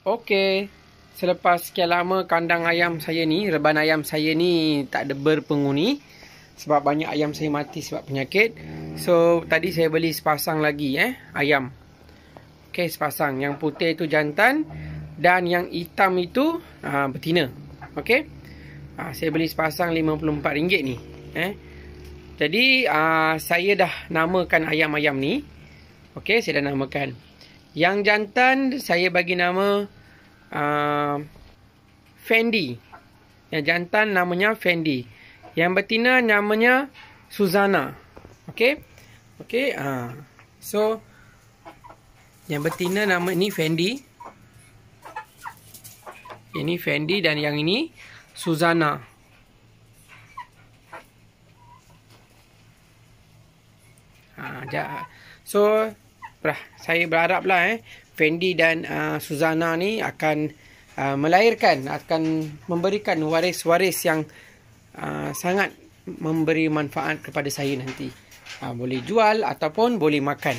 Okey. Selepas sekian lama kandang ayam saya ni, reban ayam saya ni tak ada berpenghuni sebab banyak ayam saya mati sebab penyakit. So, tadi saya beli sepasang lagi eh ayam. Okey, sepasang. Yang putih itu jantan dan yang hitam itu uh, betina. Okey. Uh, saya beli sepasang RM54 ni. Eh. Jadi, uh, saya dah namakan ayam-ayam ni. Okey, saya dah namakan. Yang jantan saya bagi nama uh, Fendi. Yang jantan namanya Fendi. Yang betina namanya Suzana. Okey. Okey. Uh, so yang betina nama ni Fendi. Ini Fendi dan yang ini Suzana. Ah, uh, So saya berharaplah eh Fendi dan uh, Suzana ni akan uh, melahirkan akan memberikan waris-waris yang uh, sangat memberi manfaat kepada saya nanti. Uh, boleh jual ataupun boleh makan.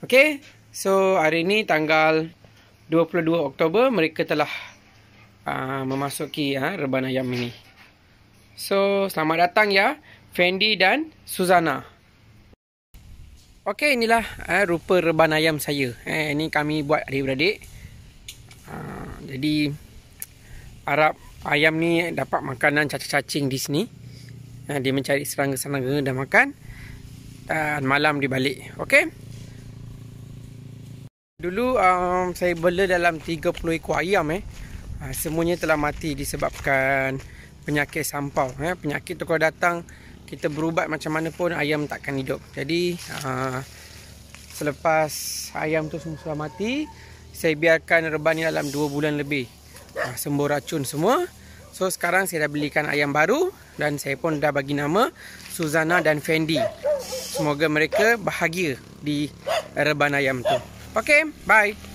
Okey. So hari ni tanggal 22 Oktober mereka telah uh, memasuki uh, reban ayam ini. So selamat datang ya Fendi dan Suzana. Okey inilah eh, rupa reban ayam saya. Eh ini kami buat adik-beradik. Uh, jadi harap ayam ni dapat makanan cacing-cacing di sini. Eh, dia mencari serangga-serangga dan makan. Dan malam di balik. Okey. Dulu um, saya bela dalam 30 ekor ayam eh. Uh, semuanya telah mati disebabkan penyakit sampau eh. Penyakit tu kalau datang kita berubat macam mana pun ayam takkan hidup. Jadi uh, selepas ayam tu semua sudah mati, saya biarkan reban ni dalam 2 bulan lebih. Uh, sembur racun semua. So sekarang saya dah belikan ayam baru dan saya pun dah bagi nama Suzana dan Fendi. Semoga mereka bahagia di reban ayam tu. Okay, bye.